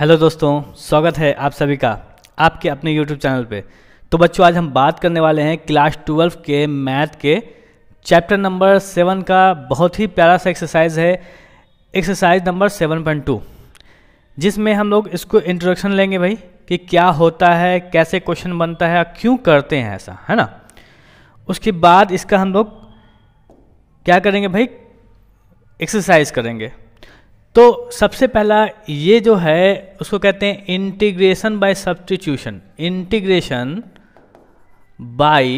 Hello दोस्तों स्वागत है आप सभी का आपके अपने यूट्यूब चैनल पे तो बच्चों आज हम बात करने वाले हैं क्लास ट्वेल्व के मैथ के चैप्टर नंबर सेवन का बहुत ही प्यारा सा एक्सरसाइज है exercise number seven point two जिसमें हम लोग इसको इंट्रोडक्शन लेंगे भाई कि क्या होता है कैसे क्वेश्चन बनता है क्यों करते हैं ऐसा है ना उसके बाद इसका हम लोग क्या करेंगे भाई एक्सरसाइज करेंगे तो सबसे पहला ये जो है उसको कहते हैं integration by substitution integration by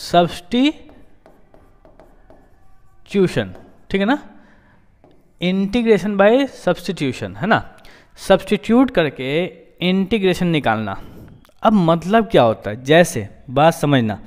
substitution ठीक है ना इंटीग्रेशन बाय सब्सटीट्यूशन है ना सब्सटीट्यूट करके इंटीग्रेशन निकालना अब मतलब क्या होता है जैसे बात समझना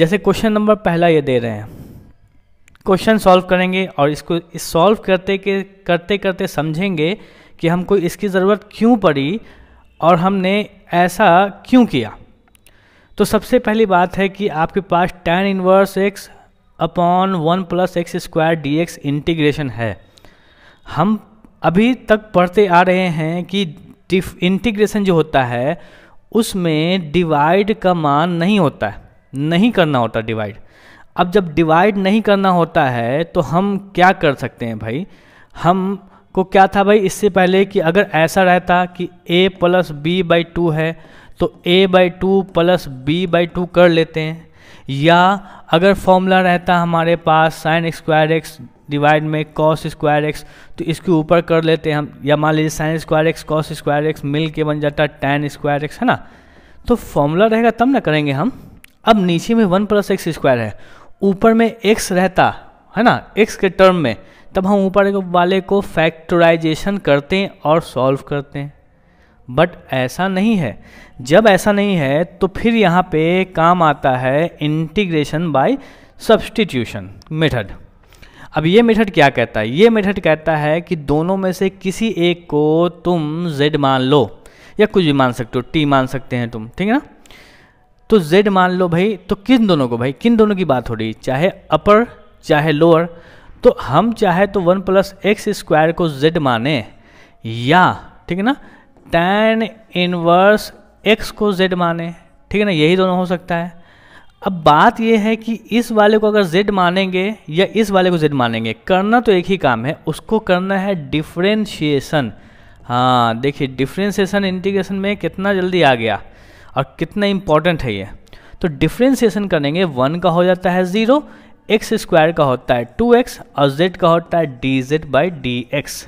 जैसे क्वेश्चन नंबर पहला ये दे रहे हैं क्वेश्चन सॉल्व करेंगे और इसको इस सॉल्व करते के करते करते समझेंगे कि हमको इसकी ज़रूरत क्यों पड़ी और हमने ऐसा क्यों किया तो सबसे पहली बात है कि आपके पास tan inverse x upon one plus x square d x integration है हम अभी तक पढ़ते आ रहे हैं कि इंटीग्रेशन जो होता है उसमें डिवाइड का मान नहीं होता है नहीं करना होता डिवाइड अब जब डिवाइड नहीं करना होता है तो हम क्या कर सकते हैं भाई हम को क्या था भाई इससे पहले कि अगर ऐसा रहता कि a plus b by two है तो a by two plus b by two कर लेते हैं या अगर फॉर्मूला रहता हमारे पास साइन स्क्वायर एक्स डिवाइड में कॉस स्क्वायर एक्स तो इसके ऊपर कर लेते हैं हम या मान लीजिए sine square x cos square x मिल के बन जाता है टेन स्क्वायर एक्स है ना तो फॉर्मूला रहेगा तब ना करेंगे हम अब नीचे में वन प्लस एक्स स्क्वायर है ऊपर में एक्स रहता है ना एक्स के टर्म में तब हम ऊपर वाले को फैक्टराइजेशन करते हैं और सॉल्व करते हैं बट ऐसा नहीं है जब ऐसा नहीं है तो फिर यहाँ पे काम आता है इंटीग्रेशन बाय सब्सटीट्यूशन मेथड अब ये मेथड क्या कहता है ये मेथड कहता है कि दोनों में से किसी एक को तुम z मान लो या कुछ भी मान सकते हो t मान सकते हैं तुम ठीक है ना तो z मान लो भाई तो किन दोनों को भाई किन दोनों की बात हो रही चाहे अपर चाहे लोअर तो हम चाहे तो वन प्लस एक्स स्क्वायर को z माने या ठीक है ना tan इनवर्स x को z माने ठीक है ना यही दोनों हो सकता है अब बात यह है कि इस वाले को अगर z मानेंगे या इस वाले को z मानेंगे करना तो एक ही काम है उसको करना है डिफ्रेंशिएशन हाँ देखिए डिफ्रेंशिएशन इंटीग्रेशन में कितना जल्दी आ गया और कितना इंपॉर्टेंट है ये तो डिफ्रेंसिएशन करेंगे वन का हो जाता है ज़ीरो एक्स स्क्वायर का होता है टू एक्स और जेड का होता है d z by d x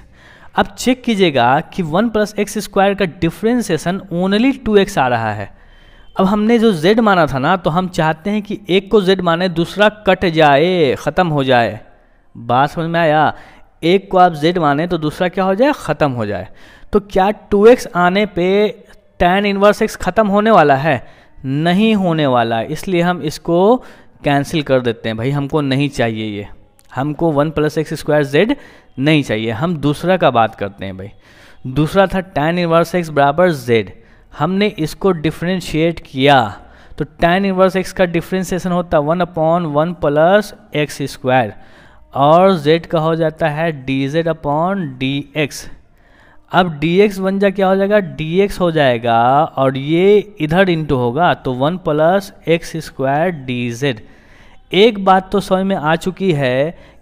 अब चेक कीजिएगा कि वन प्लस एक्स स्क्वायर का डिफ्रेंसिएशन ओनली टू एक्स आ रहा है अब हमने जो जेड माना था ना तो हम चाहते हैं कि एक को जेड माने दूसरा कट जाए ख़त्म हो जाए बात समझ में आया एक को आप जेड माने तो दूसरा क्या हो जाए ख़त्म हो जाए तो क्या 2x आने पे टैन इनवर्स एक्स ख़त्म होने वाला है नहीं होने वाला इसलिए हम इसको कैंसिल कर देते हैं भाई हमको नहीं चाहिए ये हमको one plus x square z नहीं चाहिए हम दूसरा का बात करते हैं भाई दूसरा था टेन इनवर्स एक्स बराबर जेड हमने इसको डिफ्रेंशिएट किया तो टैन इनवर्स एक्स का डिफ्रेंशिएशन होता है one upon one plus x square और जेड का हो जाता है d z upon d x अब डी एक्स बन जा क्या हो जाएगा डी एक्स हो जाएगा और ये इधर इंटू होगा तो one plus x square d z एक बात तो समझ में आ चुकी है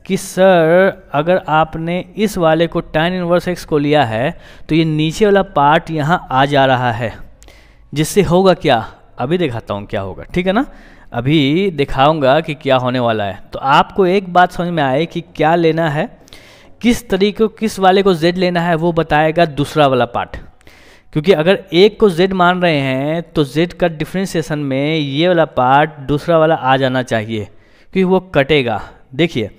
कि सर अगर आपने इस वाले को टेन इनवर्स एक्स को लिया है तो ये नीचे वाला पार्ट यहाँ आ जा रहा है जिससे होगा क्या अभी दिखाता हूँ क्या होगा ठीक है ना अभी दिखाऊंगा कि क्या होने वाला है तो आपको एक बात समझ में आए कि क्या लेना है किस तरीके किस वाले को जेड लेना है वो बताएगा दूसरा वाला पार्ट क्योंकि अगर एक को जेड मान रहे हैं तो जेड का डिफ्रेंसिएशन में ये वाला पार्ट दूसरा वाला आ जाना चाहिए क्योंकि वो कटेगा देखिए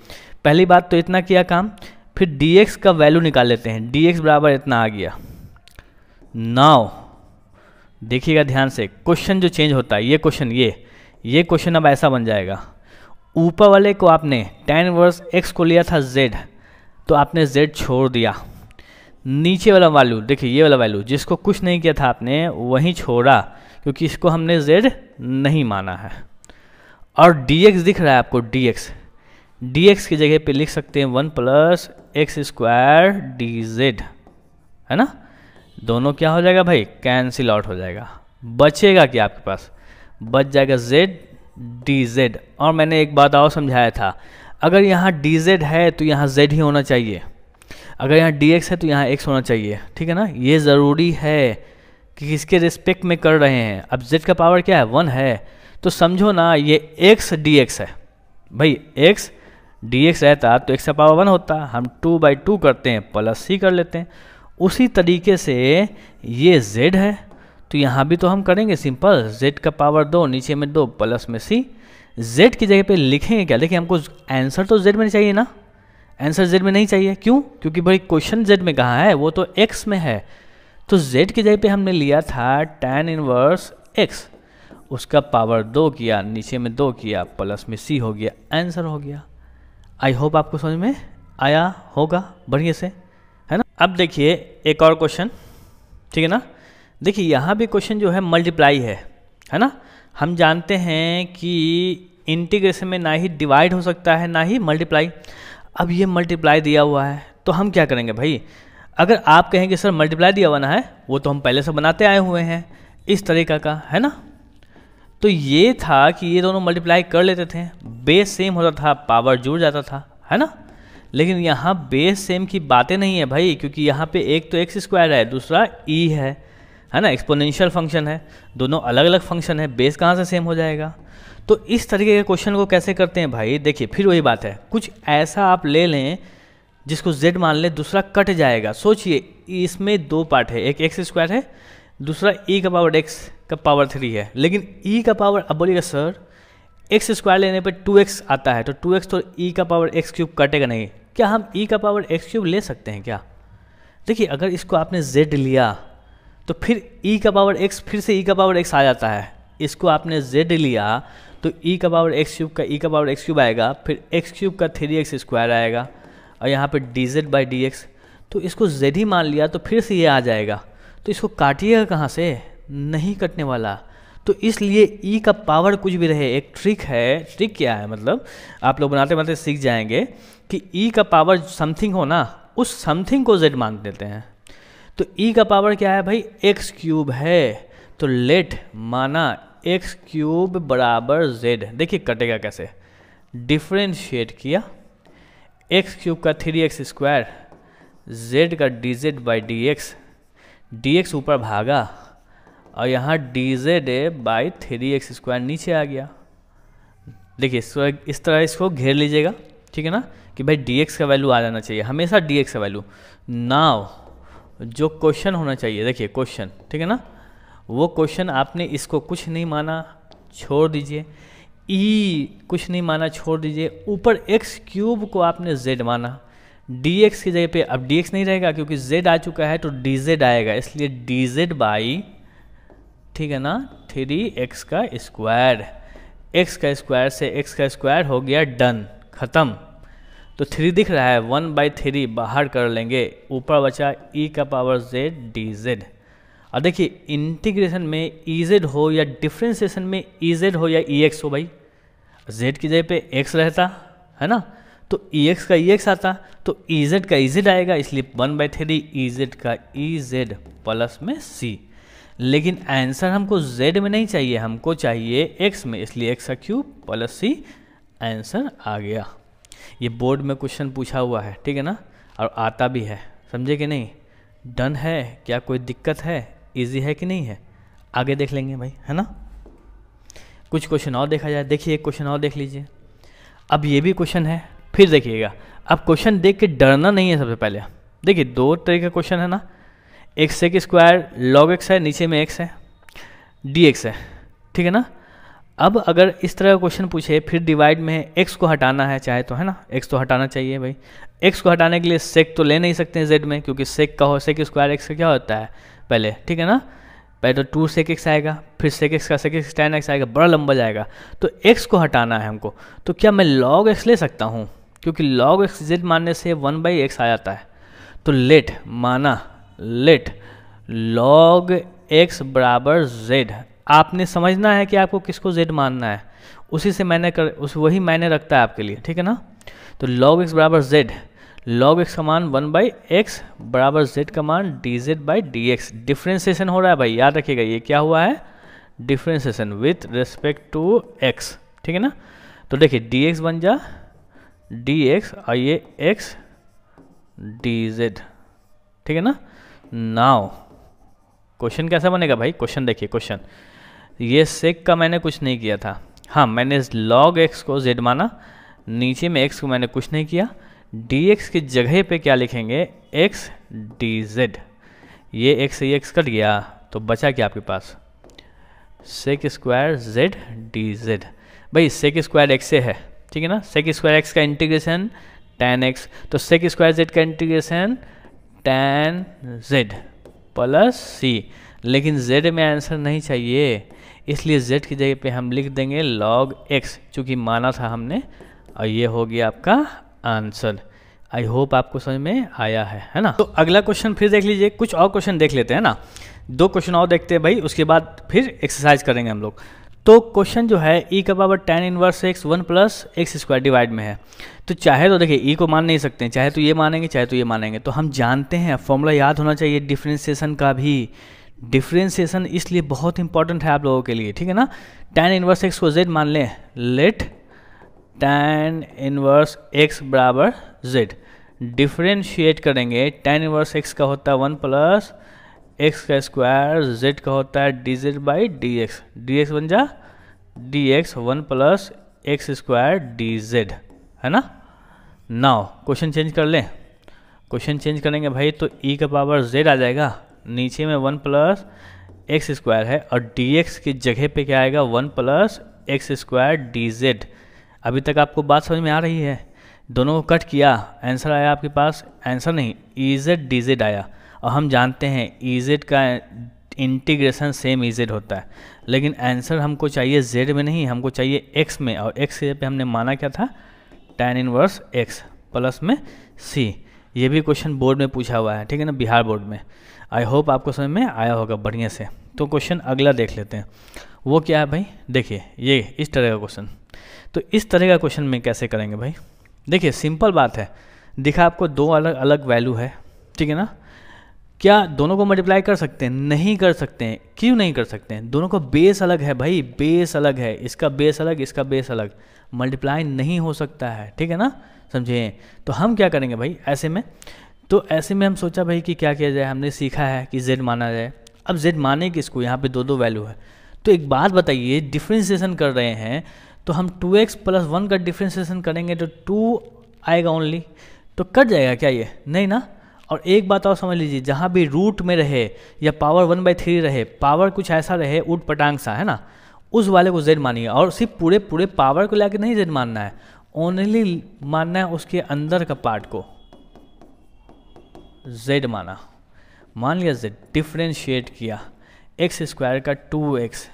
पहली बात तो इतना किया काम फिर dx का वैल्यू निकाल लेते हैं dx बराबर इतना आ गया नाव देखिएगा ध्यान से क्वेश्चन जो चेंज होता है ये क्वेश्चन ये ये क्वेश्चन अब ऐसा बन जाएगा ऊपर वाले को आपने टेन वर्स एक्स को लिया था जेड तो आपने z छोड़ दिया नीचे वाला वैल्यू देखिए ये वाला वैल्यू जिसको कुछ नहीं किया था आपने वहीं छोड़ा क्योंकि इसको हमने z नहीं माना है और dx दिख रहा है आपको dx dx की जगह पे लिख सकते हैं one plus x square d z है ना दोनों क्या हो जाएगा भाई कैंसिल आउट हो जाएगा बचेगा क्या आपके पास बच जाएगा z डी जेड और मैंने एक बात और समझाया था अगर यहाँ डी जेड है तो यहाँ जेड ही होना चाहिए अगर यहाँ डी एक्स है तो यहाँ एक्स होना चाहिए ठीक है ना ये ज़रूरी है कि किसके रिस्पेक्ट में कर रहे हैं अब जेड का पावर क्या है वन है तो समझो ना ये एक्स डी एक्स है भाई एक्स डी एक्स रहता तो एक्स का पावर वन होता हम टू बाई टू करते हैं प्लस सी कर लेते हैं उसी तरीके से ये जेड है तो यहाँ भी तो हम करेंगे सिंपल जेड का पावर दो नीचे में दो प्लस में सी z की जगह पे लिखेंगे क्या देखिए हमको आंसर तो z में नहीं चाहिए ना आंसर z में नहीं चाहिए क्यों क्योंकि भाई क्वेश्चन z में कहाँ है वो तो x में है तो z की जगह पे हमने लिया था tan इनवर्स x उसका पावर दो किया नीचे में दो किया प्लस में सी हो गया आंसर हो गया आई होप आपको समझ में आया होगा बढ़िया से है ना अब देखिए एक और क्वेश्चन ठीक है ना देखिए यहाँ भी क्वेश्चन जो है मल्टीप्लाई है है ना हम जानते हैं कि इंटीग्रेशन में ना ही डिवाइड हो सकता है ना ही मल्टीप्लाई अब ये मल्टीप्लाई दिया हुआ है तो हम क्या करेंगे भाई अगर आप कहेंगे सर मल्टीप्लाई दिया हुआ है वो तो हम पहले से बनाते आए हुए हैं इस तरीका का है ना तो ये था कि ये दोनों मल्टीप्लाई कर लेते थे बेस सेम होता था पावर जुड़ जाता था है ना लेकिन यहाँ बेस सेम की बातें नहीं है भाई क्योंकि यहाँ पे एक तो एक्स स्क्वायर है दूसरा ई e है है ना एक्सपोनेंशियल फंक्शन है दोनों अलग अलग फंक्शन है बेस कहाँ से सेम हो जाएगा तो इस तरीके के क्वेश्चन को कैसे करते हैं भाई देखिए फिर वही बात है कुछ ऐसा आप ले लें जिसको z मान लें दूसरा कट जाएगा सोचिए इसमें दो पार्ट है एक एक्स स्क्वायर है दूसरा e का पावर x का पावर थ्री है लेकिन e का पावर अब बोलिएगा सर एक्स स्क्वायर लेने पर टू एक्स आता है तो टू एक्स तो ई e का पावर एक्स क्यूब कटेगा नहीं क्या हम ई e का पावर एक्स क्यूब ले सकते हैं क्या देखिए अगर इसको आपने जेड लिया तो फिर ई e का पावर एक्स फिर से ई e का पावर एक्स आ जाता है इसको आपने जेड लिया तो ई e का पावर एक्स क्यूब का ई का पावर एक्स क्यूब आएगा फिर एक्स क्यूब का थ्री एक्स स्क्वायर आएगा और यहाँ पर d z by d x तो इसको जेड ही मान लिया तो फिर से ये आ जाएगा तो इसको काटिएगा कहाँ से नहीं कटने वाला तो इसलिए ई का पावर कुछ भी रहे एक ट्रिक है ट्रिक क्या है मतलब आप लोग बनाते बनाते सीख जाएंगे कि ई का पावर समथिंग हो ना उस समथिंग को जेड मान देते हैं तो ई e का पावर क्या है भाई एक्स क्यूब है तो लेट माना एक्स क्यूब बराबर जेड देखिए कटेगा कैसे डिफ्रेंशिएट किया एक्स क्यूब का थ्री एक्स स्क्वायर जेड का d z by d x d x ऊपर भागा और यहाँ d z by three x square नीचे आ गया देखिए इस तरह इसको घेर लीजिएगा ठीक है ना कि भाई डी एक्स का वैल्यू आ जाना चाहिए हमेशा डी एक्स का वैल्यू नाव जो क्वेश्चन होना चाहिए देखिए क्वेश्चन ठीक है ना वो क्वेश्चन आपने इसको कुछ नहीं माना छोड़ दीजिए ई e कुछ नहीं माना छोड़ दीजिए ऊपर एक्स क्यूब को आपने जेड माना डी एक्स की जगह पे अब डी एक्स नहीं रहेगा क्योंकि जेड आ चुका है तो डी जेड आएगा इसलिए डी जेड बाई ठीक है ना थ्री एक्स का स्क्वायर एक्स का स्क्वायर से एक्स का स्क्वायर हो गया डन ख़त्म तो थ्री दिख रहा है वन बाई थ्री बाहर कर लेंगे ऊपर बचा ई e का पावर जेड डी जेड और देखिए इंटीग्रेशन में ई जेड हो या डिफ्रेंसिएशन में ई जेड हो या ई e एक्स हो भाई जेड की जगह पे एक्स रहता है ना तो ई e एक्स का ई e एक्स आता तो ई जेड का ई जेड आएगा इसलिए one by three e z का ई जेड प्लस में सी लेकिन आंसर हमको जेड में नहीं चाहिए हमको चाहिए एक्स में इसलिए एक्स का क्यूब प्लस सी आंसर आ गया ये बोर्ड में क्वेश्चन पूछा हुआ है ठीक है ना और आता भी है समझे कि नहीं डन है क्या कोई दिक्कत है इजी है कि नहीं है आगे देख लेंगे भाई है ना कुछ क्वेश्चन और देखा जाए देखिए एक क्वेश्चन और देख लीजिए अब ये भी क्वेश्चन है फिर देखिएगा अब क्वेश्चन देख के डरना नहीं है सबसे पहले देखिए दो तरह का क्वेश्चन है ना एक्स एक स्क्वायर लॉग एक्स है नीचे में एक्स है डी एक्स है ठीक है ना अब अगर इस तरह का क्वेश्चन पूछे फिर डिवाइड में एक्स को हटाना है चाहे तो है ना एक्स तो हटाना चाहिए भाई एक्स को हटाने के लिए सेक तो ले नहीं सकते हैं जेड में क्योंकि सेक का हो सेक स्क्वायर एक्स का क्या होता है पहले ठीक है ना पहले तो टू सेक एक्स आएगा फिर सेक एक्स का सेक एक्स टेन एक्स आएगा बड़ा लंबा जाएगा तो एक्स को हटाना है हमको तो क्या मैं लॉग एक्स ले सकता हूँ क्योंकि लॉग एक्स जेड मानने से वन बाई एक्स आ जाता है तो लेट माना लेट लॉग एक्स बराबर जेड आपने समझना है कि आपको किसको जेड मानना है उसी से मैंने कर उस वही मैंने रखता है आपके लिए ठीक है ना तो log x बराबर जेड लॉग एक्स का मान वन बाई एक्स बराबर जेड का मान d z by d x differentiation हो रहा है भाई याद रखिएगा ये क्या हुआ है differentiation with respect to x ठीक है ना तो देखिए डी एक्स बन जा डी एक्स और ये एक्स डी जेड ठीक है ना नाउ क्वेश्चन कैसा बनेगा भाई क्वेश्चन देखिए क्वेश्चन ये सेक का मैंने कुछ नहीं किया था हाँ मैंने इस लॉग एक्स को जेड माना नीचे में एक्स को मैंने कुछ नहीं किया डी एक्स की जगह पे क्या लिखेंगे एक्स डी जेड ये एक्स ये एक्स कट गया तो बचा क्या आपके पास sec square z d z भाई सेक स्क्वायर एक्स से है ठीक है ना सेक स्क्वायर एक्स का इंटीग्रेशन टेन एक्स तो सेक स्क्वायर जेड का integration tan z plus c लेकिन जेड में आंसर नहीं चाहिए इसलिए z की जगह पे हम लिख देंगे log x चूँकि माना था हमने और ये हो गया आपका आंसर आई होप आपको समझ में आया है है ना तो अगला क्वेश्चन फिर देख लीजिए कुछ और क्वेश्चन देख लेते हैं ना दो क्वेश्चन और देखते हैं भाई उसके बाद फिर एक्सरसाइज करेंगे हम लोग तो क्वेश्चन जो है ई e का power tan inverse x one plus x square divide में है तो चाहे तो देखिए ई e को मान नहीं सकते हैं चाहे तो ये मानेंगे चाहे तो ये मानेंगे तो हम जानते हैं फॉर्मूला याद होना चाहिए डिफ्रेंसिएशन का भी हम्म। डिफ्रेंसिएशन इसलिए बहुत इंपॉर्टेंट है आप लोगों के लिए ठीक है ना टेन इनवर्स एक्स को जेड मान लें लेट टेन इनवर्स एक्स बराबर जेड डिफ्रेंशिएट करेंगे टेन इनवर्स एक्स का होता है वन प्लस एक्स का स्क्वायर जेड का होता है d z by d x d x बन जा d x one plus x square d z है ना नाउ क्वेश्चन चेंज कर लें क्वेश्चन चेंज करेंगे भाई तो ई e का पावर जेड आ जाएगा नीचे में वन प्लस एक्स स्क्वायर है और डी एक्स की जगह पे क्या आएगा one plus x square d z अभी तक आपको बात समझ में आ रही है दोनों को कट किया आंसर आया आपके पास आंसर नहीं ई जेड डी जेड आया और हम जानते हैं ई जेड का इंटीग्रेशन सेम ई जेड होता है लेकिन आंसर हमको चाहिए जेड में नहीं हमको चाहिए एक्स में और एक्स पे हमने माना क्या था टेन इनवर्स एक्स प्लस में सी ये भी क्वेश्चन बोर्ड में पूछा हुआ है ठीक है ना बिहार बोर्ड में आई होप आपको समझ में आया होगा बढ़िया से तो क्वेश्चन अगला देख लेते हैं वो क्या है भाई देखिए ये इस तरह का क्वेश्चन तो इस तरह का क्वेश्चन में कैसे करेंगे भाई देखिए सिंपल बात है दिखा आपको दो अलग अलग वैल्यू है ठीक है ना क्या दोनों को मल्टीप्लाई कर सकते हैं नहीं कर सकते हैं क्यों नहीं कर सकते हैं दोनों का बेस अलग है भाई बेस अलग है इसका बेस अलग इसका बेस अलग मल्टीप्लाई नहीं हो सकता है ठीक है ना समझे तो हम क्या करेंगे भाई ऐसे में तो ऐसे में हम सोचा भाई कि क्या किया जाए हमने सीखा है कि जेड माना जाए अब जेड माने किसको यहाँ पे दो दो वैल्यू है तो एक बात बताइए डिफ्रेंसिएशन कर रहे हैं तो हम टू एक्स प्लस वन का डिफ्रेंसिएशन करेंगे तो टू आएगा ओनली तो कट जाएगा क्या ये नहीं ना और एक बात और समझ लीजिए जहाँ भी रूट में रहे या पावर वन बाई थ्री रहे पावर कुछ ऐसा रहे उठ पटांग सा है ना उस वाले को जेड मानिए और सिर्फ पूरे पूरे पावर को लेकर नहीं जेड मानना है ओनली मानना है उसके अंदर का पार्ट को जेड माना मान लिया जेड डिफ्रेंशिएट किया एक्स स्क्वायर का टू एक्स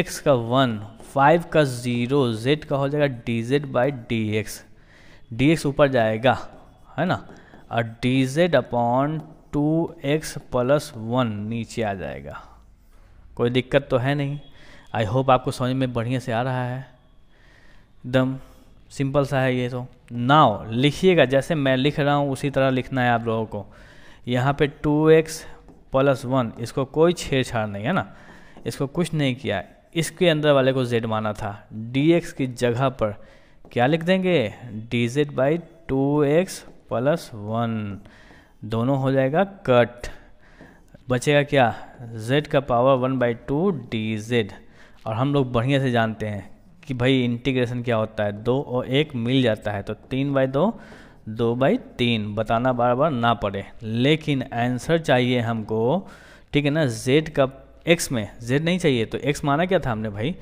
एक्स का वन फाइव का ज़ीरो जेड का हो जाएगा d z by d x d x ऊपर जाएगा है ना और d z upon two x plus one नीचे आ जाएगा कोई दिक्कत तो है नहीं आई होप आपको समझ में बढ़िया से आ रहा है एकदम सिंपल सा है ये तो नाव लिखिएगा जैसे मैं लिख रहा हूँ उसी तरह लिखना है आप लोगों को यहाँ पे टू एक्स प्लस वन इसको कोई छेड़छाड़ नहीं है ना इसको कुछ नहीं किया इसके अंदर वाले को जेड माना था डी एक्स की जगह पर क्या लिख देंगे d z by two x plus one दोनों हो जाएगा कट बचेगा क्या z का power one by two d z और हम लोग बढ़िया से जानते हैं कि भाई इंटीग्रेशन क्या होता है दो और एक मिल जाता है तो तीन बाई दो दो बाई तीन बताना बार बार ना पड़े लेकिन आंसर चाहिए हमको ठीक है ना जेड का एक्स में जेड नहीं चाहिए तो एक्स माना क्या था हमने भाई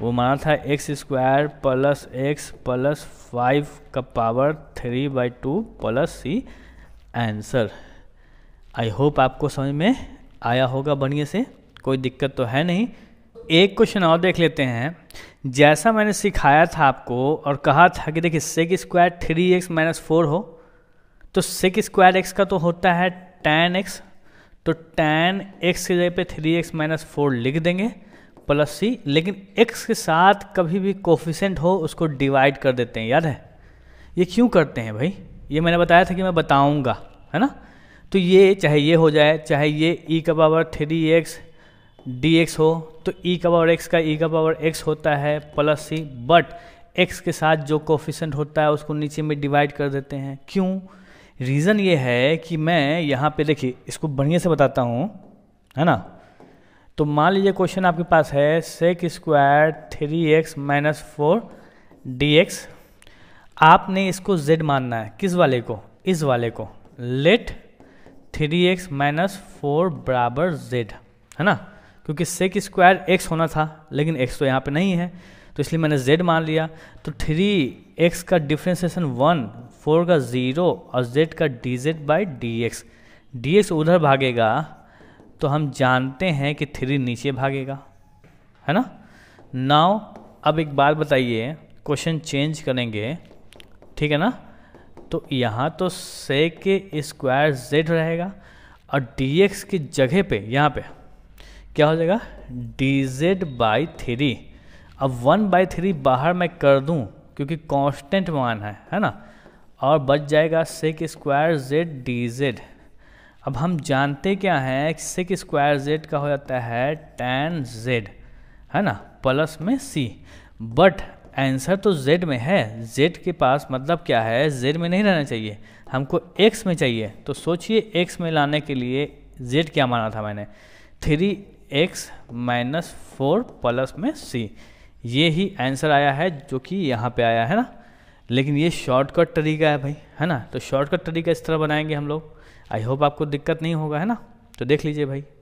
वो माना था x square plus x plus five का power three by two plus c answer I hope आपको समझ में आया होगा बढ़िया से कोई दिक्कत तो है नहीं एक क्वेश्चन और देख लेते हैं जैसा मैंने सिखाया था आपको और कहा था कि देखिए sec square three x minus four हो तो सेक स्क्वायर एक्स का तो होता है टेन एक्स तो टेन एक्स की जगह पे थ्री एक्स माइनस फोर लिख देंगे प्लस सी लेकिन एक्स के साथ कभी भी कोफिशेंट हो उसको डिवाइड कर देते हैं याद है ये क्यों करते हैं भाई ये मैंने बताया था कि मैं बताऊँगा है ना तो ये चाहे ये हो जाए चाहे ये ई e का power three x d x हो तो ई e का पावर एक्स का ई e का पावर एक्स होता है प्लस सी बट एक्स के साथ जो कोफिशेंट होता है उसको नीचे में डिवाइड कर देते हैं क्यों रीज़न ये है कि मैं यहाँ पे देखिए इसको बढ़िया से बताता हूँ है ना तो मान लीजिए क्वेश्चन आपके पास है sec square three x minus four d x आपने इसको जेड मानना है किस वाले को इस वाले को let three x minus four बराबर जेड है ना क्योंकि सेक स्क्वायर एक्स होना था लेकिन एक्स तो यहाँ पे नहीं है तो इसलिए मैंने जेड मान लिया तो थ्री एक्स का डिफ्रेंसिएशन वन फोर का ज़ीरो और जेड का d z by d x d x उधर भागेगा तो हम जानते हैं कि थ्री नीचे भागेगा है ना नाव अब एक बात बताइए क्वेश्चन चेंज करेंगे ठीक है ना तो यहाँ तो से के स्क्वायर जेड रहेगा और डी एक्स की जगह पे यहाँ पे क्या हो जाएगा डी जेड बाई थ्री अब वन बाई थ्री बाहर मैं कर दूँ क्योंकि कांस्टेंट मान है है ना और बच जाएगा sec square z d z अब हम जानते क्या हैं सिक स्क्वायर जेड का हो जाता है टेन जेड है ना प्लस में सी बट आंसर तो जेड में है जेड के पास मतलब क्या है जेड में नहीं रहना चाहिए हमको एक्स में चाहिए तो सोचिए एक्स में लाने के लिए जेड क्या माना था मैंने three x minus four plus में सी ये ही आंसर आया है जो कि यहाँ पे आया है ना लेकिन ये शॉर्टकट तरीका है भाई है ना तो शॉर्टकट तरीका इस तरह बनाएंगे हम लोग आई होप आपको दिक्कत नहीं होगा है ना तो देख लीजिए भाई